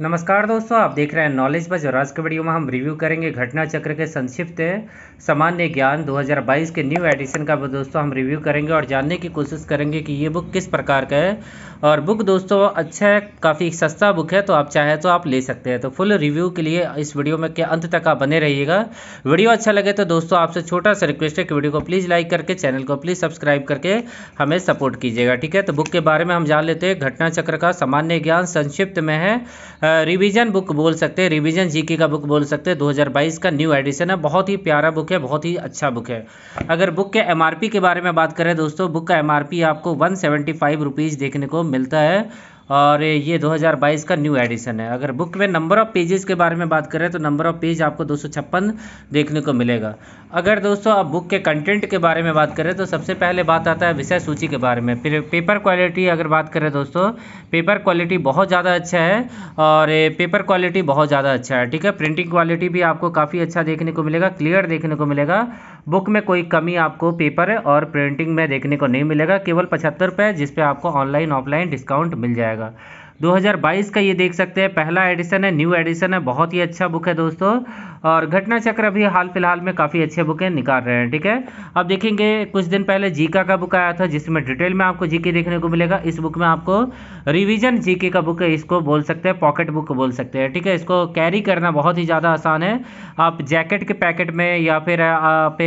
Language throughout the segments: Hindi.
नमस्कार दोस्तों आप देख रहे हैं नॉलेज बज और आज के वीडियो में हम रिव्यू करेंगे घटना चक्र के संक्षिप्त सामान्य ज्ञान 2022 के न्यू एडिशन का दोस्तों हम रिव्यू करेंगे और जानने की कोशिश करेंगे कि ये बुक किस प्रकार का है और बुक दोस्तों अच्छा है काफ़ी सस्ता बुक है तो आप चाहे तो आप ले सकते हैं तो फुल रिव्यू के लिए इस वीडियो में के अंत तक आप बने रहिएगा वीडियो अच्छा लगे तो दोस्तों आपसे छोटा सा रिक्वेस्ट है कि वीडियो को प्लीज़ लाइक करके चैनल को प्लीज़ सब्सक्राइब करके हमें सपोर्ट कीजिएगा ठीक है तो बुक के बारे में हम जान लेते हैं घटना चक्र का सामान्य ज्ञान संक्षिप्त में है रिवीजन बुक बोल सकते हैं रिवीजन जीके का बुक बोल सकते हैं 2022 का न्यू एडिशन है बहुत ही प्यारा बुक है बहुत ही अच्छा बुक है अगर बुक के एमआरपी के बारे में बात करें दोस्तों बुक का एमआरपी आपको वन सेवेंटी देखने को मिलता है और ये 2022 का न्यू एडिशन है अगर बुक में नंबर ऑफ़ पेजेस के बारे में बात करें तो नंबर ऑफ़ पेज आपको दो देखने को मिलेगा अगर दोस्तों आप बुक के कंटेंट के बारे में बात करें तो सबसे पहले बात आता है विषय सूची के बारे में फिर पेपर क्वालिटी अगर बात करें दोस्तों पेपर क्वालिटी बहुत ज़्यादा अच्छा है और पेपर क्वालिटी बहुत ज़्यादा अच्छा है ठीक है प्रिंटिंग क्वालिटी भी आपको काफ़ी अच्छा देखने को मिलेगा क्लियर देखने को मिलेगा बुक में कोई कमी आपको पेपर और प्रिंटिंग में देखने को नहीं मिलेगा केवल पचहत्तर रुपये जिसपे आपको ऑनलाइन ऑफलाइन डिस्काउंट मिल जाएगा जाएगा 2022 का ये देख सकते हैं पहला एडिशन है न्यू एडिशन है बहुत ही अच्छा बुक है दोस्तों और घटना चक्र अभी हाल फिलहाल में काफ़ी अच्छे बुक है निकाल रहे हैं ठीक है अब देखेंगे कुछ दिन पहले जीका का बुक आया था जिसमें डिटेल में आपको जीके देखने को मिलेगा इस बुक में आपको रिविजन जीके का बुक है इसको बोल सकते हैं पॉकेट बुक बोल सकते हैं ठीक है इसको कैरी करना बहुत ही ज़्यादा आसान है आप जैकेट के पैकेट में या फिर आप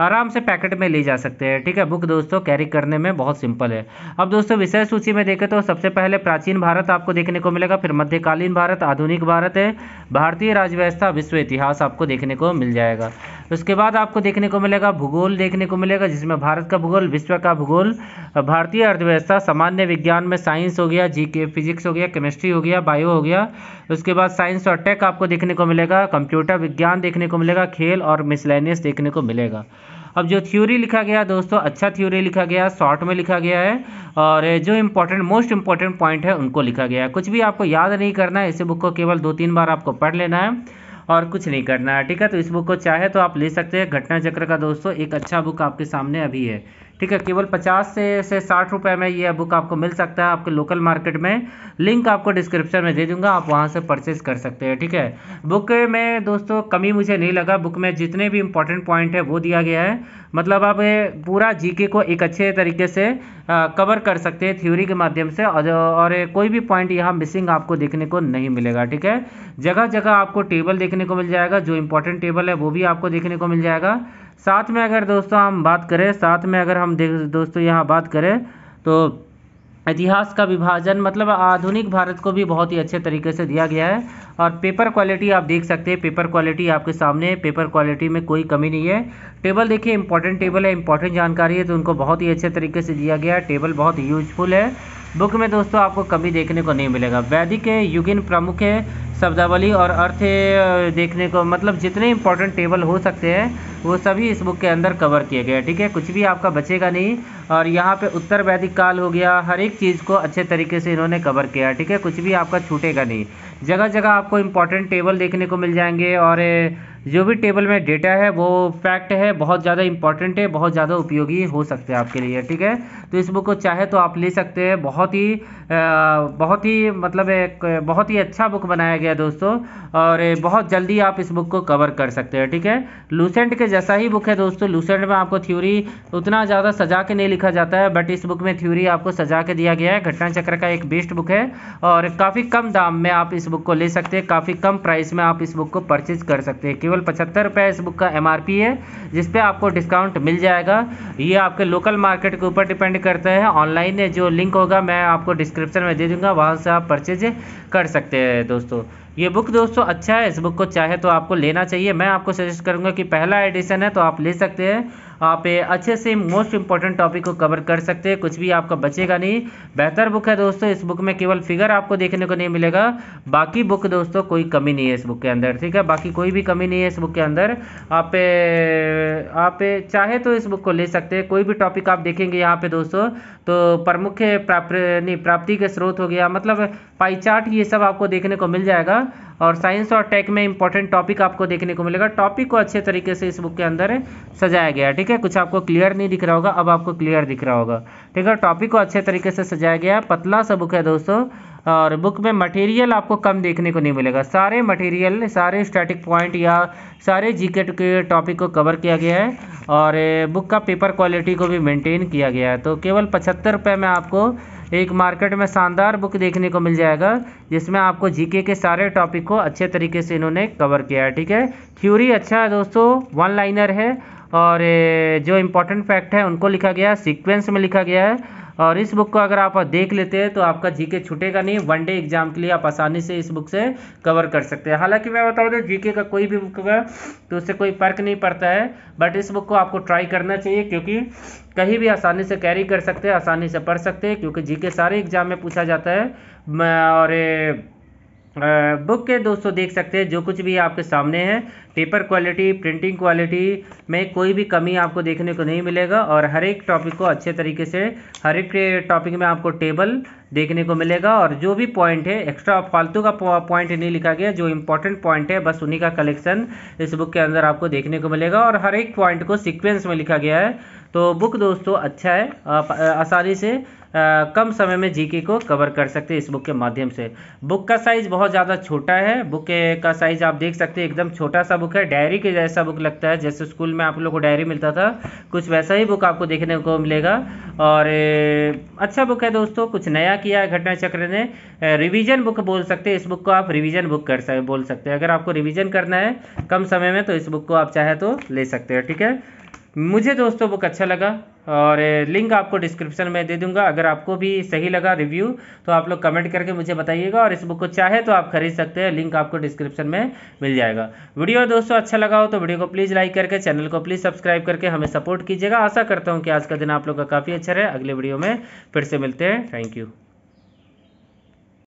आराम से पैकेट में ले जा सकते हैं ठीक है बुक दोस्तों कैरी करने में बहुत सिंपल है अब दोस्तों विषय सूची में देखें तो सबसे पहले प्राचीन भारत आपको देखने को मिलेगा फिर मध्यकालीन भारत आधुनिक भारत है भारतीय राजव्यवस्था विश्व इतिहास आपको देखने को मिल जाएगा उसके बाद आपको देखने को मिलेगा भूगोल देखने को मिलेगा जिसमें भारत का भूगोल विश्व का भूगोल भारतीय अर्थव्यवस्था सामान्य विज्ञान में साइंस हो गया जी के फिजिक्स हो गया केमिस्ट्री हो गया बायो हो गया उसके बाद साइंस और टेक आपको देखने को मिलेगा कंप्यूटर विज्ञान देखने को मिलेगा खेल और मिसलेनियस देखने को मिलेगा अब जो थ्योरी लिखा गया दोस्तों अच्छा थ्योरी लिखा गया शॉर्ट में लिखा गया है और जो इम्पोर्टेंट मोस्ट इम्पॉर्टेंट पॉइंट है उनको लिखा गया है कुछ भी आपको याद नहीं करना है इसी बुक को केवल दो तीन बार आपको पढ़ लेना है और कुछ नहीं करना है ठीक है तो इस बुक को चाहे तो आप ले सकते हैं घटना चक्र का दोस्तों एक अच्छा बुक आपके सामने अभी है ठीक है केवल पचास से से साठ रुपये में ये बुक आपको मिल सकता है आपके लोकल मार्केट में लिंक आपको डिस्क्रिप्शन में दे दूंगा आप वहाँ से परचेस कर सकते हैं ठीक है बुक में दोस्तों कमी मुझे नहीं लगा बुक में जितने भी इंपॉर्टेंट पॉइंट है वो दिया गया है मतलब आप पूरा जीके को एक अच्छे तरीके से कवर कर सकते हैं थ्योरी के माध्यम से और कोई भी पॉइंट यहाँ मिसिंग आपको देखने को नहीं मिलेगा ठीक है जगह जगह आपको टेबल देखने को मिल जाएगा जो इंपॉर्टेंट टेबल है वो भी आपको देखने को मिल जाएगा साथ में अगर दोस्तों हम बात करें साथ में अगर हम देख दोस्तों यहाँ बात करें तो इतिहास का विभाजन मतलब आधुनिक भारत को भी बहुत ही अच्छे तरीके से दिया गया है और पेपर क्वालिटी आप देख सकते हैं पेपर क्वालिटी आपके सामने है पेपर क्वालिटी में कोई कमी नहीं है टेबल देखिए इंपॉर्टेंट टेबल है इंपॉर्टेंट जानकारी है तो उनको बहुत ही अच्छे तरीके से दिया गया है टेबल बहुत यूजफुल है बुक में दोस्तों आपको कमी देखने को नहीं मिलेगा वैदिक है युगिन प्रमुख है शब्दावली और अर्थ देखने को मतलब जितने इंपॉर्टेंट टेबल हो सकते हैं वो सभी इस बुक के अंदर कवर किए गए ठीक है कुछ भी आपका बचेगा नहीं और यहाँ पे उत्तर वैदिक काल हो गया हर एक चीज़ को अच्छे तरीके से इन्होंने कवर किया है ठीक है कुछ भी आपका छूटेगा नहीं जगह जगह आपको इंपॉर्टेंट टेबल देखने को मिल जाएंगे और जो भी टेबल में डेटा है वो फैक्ट है बहुत ज़्यादा इंपॉर्टेंट है बहुत ज़्यादा उपयोगी हो सकते हैं आपके लिए ठीक है तो इस बुक को चाहे तो आप ले सकते हैं बहुत ही बहुत ही मतलब एक बहुत ही अच्छा बुक बनाया गया दोस्तों और बहुत जल्दी आप इस बुक को कवर कर सकते हैं ठीक है लूसेंट के जैसा ही बुक है दोस्तों लूसेंट में आपको थ्योरी उतना ज़्यादा सजा के नहीं लिखा जाता है बट इस बुक में थ्योरी आपको सजा के दिया गया है घटना चक्र का एक बेस्ट बुक है और काफ़ी कम दाम में आप इस बुक को ले सकते हैं काफ़ी कम प्राइस में आप इस बुक को परचेज कर सकते हैं केवल पचहत्तर रुपये इस बुक का एम है जिसपे आपको डिस्काउंट मिल जाएगा ये आपके लोकल मार्केट के ऊपर डिपेंड करता है ऑनलाइन जो लिंक होगा मैं आपको डिस्क्रिप्शन में दे दूँगा वहाँ से आप परचेज कर सकते हैं दोस्तों ये बुक दोस्तों अच्छा है इस बुक को चाहे तो आपको लेना चाहिए मैं आपको सजेस्ट करूँगा कि पहला एडिशन है तो आप ले सकते हैं आप अच्छे से मोस्ट इंपॉर्टेंट टॉपिक को कवर कर सकते हैं कुछ भी आपका बचेगा नहीं बेहतर बुक है दोस्तों इस बुक में केवल फिगर आपको देखने को नहीं मिलेगा बाकी बुक दोस्तों कोई कमी नहीं है इस बुक के अंदर ठीक है बाकी कोई भी कमी नहीं है इस बुक के अंदर आप आप चाहे तो इस बुक को ले सकते हैं कोई भी टॉपिक आप देखेंगे यहाँ पे दोस्तों तो प्रमुख प्राप्त नहीं प्राप्ति के स्रोत हो गया मतलब पाईचार्ट ये सब आपको देखने को मिल जाएगा और साइंस और टेक में इंपॉर्टेंट टॉपिक आपको देखने को मिलेगा टॉपिक को अच्छे तरीके से इस बुक के अंदर सजाया गया ठीक है कुछ आपको क्लियर नहीं दिख रहा होगा अब आपको क्लियर दिख रहा होगा ठीक है टॉपिक को अच्छे तरीके से सजाया गया पतला सा बुक है दोस्तों और बुक में मटेरियल आपको कम देखने को नहीं मिलेगा सारे मटेरियल सारे स्टैटिक पॉइंट या सारे जीके के टॉपिक को कवर किया गया है और बुक का पेपर क्वालिटी को भी मेंटेन किया गया है तो केवल पचहत्तर रुपये में आपको एक मार्केट में शानदार बुक देखने को मिल जाएगा जिसमें आपको जीके के सारे टॉपिक को अच्छे तरीके से इन्होंने कवर किया है ठीक है थ्योरी अच्छा है दोस्तों वन लाइनर है और जो इम्पोर्टेंट फैक्ट है उनको लिखा गया है सिक्वेंस में लिखा गया है और इस बुक को अगर आप देख लेते हैं तो आपका जीके छूटेगा नहीं वन डे एग्जाम के लिए आप आसानी से इस बुक से कवर कर सकते हैं हालांकि मैं बता दूँ जीके का कोई भी बुक होगा तो उससे कोई फ़र्क नहीं पड़ता है बट इस बुक को आपको ट्राई करना चाहिए क्योंकि कहीं भी आसानी से कैरी कर सकते हैं आसानी से पढ़ सकते हैं क्योंकि जी सारे एग्जाम में पूछा जाता है और बुक के दोस्तों देख सकते हैं जो कुछ भी आपके सामने है पेपर क्वालिटी प्रिंटिंग क्वालिटी में कोई भी कमी आपको देखने को नहीं मिलेगा और हर एक टॉपिक को अच्छे तरीके से हर एक टॉपिक में आपको टेबल देखने को मिलेगा और जो भी पॉइंट है एक्स्ट्रा फालतू का पॉइंट नहीं लिखा गया जो इंपॉर्टेंट पॉइंट है बस उन्हीं का कलेक्शन इस बुक के अंदर आपको देखने को मिलेगा और हर एक पॉइंट को सिक्वेंस में लिखा गया है तो बुक दोस्तों अच्छा है आप आसानी से कम समय में जीके को कवर कर सकते हैं इस बुक के माध्यम से बुक का साइज़ बहुत ज़्यादा छोटा है बुक का साइज़ आप देख सकते हैं एकदम छोटा सा बुक है डायरी के जैसा बुक लगता है जैसे स्कूल में आप लोग को डायरी मिलता था कुछ वैसा ही बुक आपको देखने को मिलेगा और अच्छा बुक है दोस्तों कुछ नया किया है घटना चक्र ने रिविज़न बुक बोल सकते हैं इस बुक को आप रिविज़न बुक कर सकते बोल सकते हैं अगर आपको रिविज़न करना है कम समय में तो इस बुक को आप चाहे तो ले सकते हैं ठीक है मुझे दोस्तों बुक अच्छा लगा और लिंक आपको डिस्क्रिप्शन में दे दूंगा अगर आपको भी सही लगा रिव्यू तो आप लोग कमेंट करके मुझे बताइएगा और इस बुक को चाहे तो आप खरीद सकते हैं लिंक आपको डिस्क्रिप्शन में मिल जाएगा वीडियो दोस्तों अच्छा लगा हो तो वीडियो को प्लीज़ लाइक करके चैनल को प्लीज़ सब्सक्राइब करके हमें सपोर्ट कीजिएगा आशा करता हूँ कि आज का दिन आप लोग का काफ़ी अच्छा रहे अगले वीडियो में फिर से मिलते हैं थैंक यू